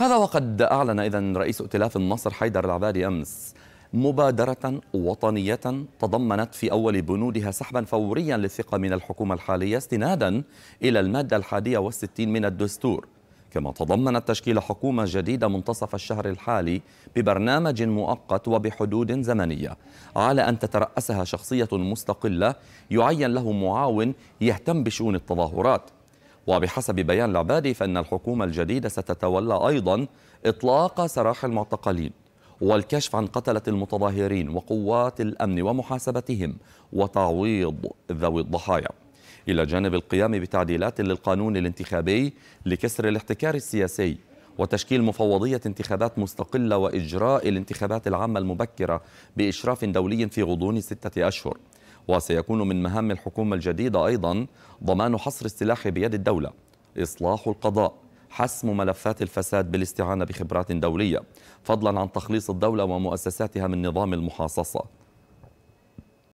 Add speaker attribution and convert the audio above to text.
Speaker 1: هذا وقد أعلن إذا رئيس ائتلاف النصر حيدر العبادي أمس مبادرة وطنية تضمنت في أول بنودها سحبا فوريا للثقة من الحكومة الحالية استنادا إلى المادة الحادية والستين من الدستور كما تضمنت تشكيل حكومة جديدة منتصف الشهر الحالي ببرنامج مؤقت وبحدود زمنية على أن تترأسها شخصية مستقلة يعين له معاون يهتم بشؤون التظاهرات وبحسب بيان العبادي فإن الحكومة الجديدة ستتولى أيضا إطلاق سراح المعتقلين والكشف عن قتلة المتظاهرين وقوات الأمن ومحاسبتهم وتعويض ذوي الضحايا إلى جانب القيام بتعديلات للقانون الانتخابي لكسر الاحتكار السياسي وتشكيل مفوضية انتخابات مستقلة وإجراء الانتخابات العامة المبكرة بإشراف دولي في غضون ستة أشهر وسيكون من مهام الحكومة الجديدة أيضا ضمان حصر السلاح بيد الدولة إصلاح القضاء حسم ملفات الفساد بالاستعانة بخبرات دولية فضلا عن تخليص الدولة ومؤسساتها من نظام المحاصصة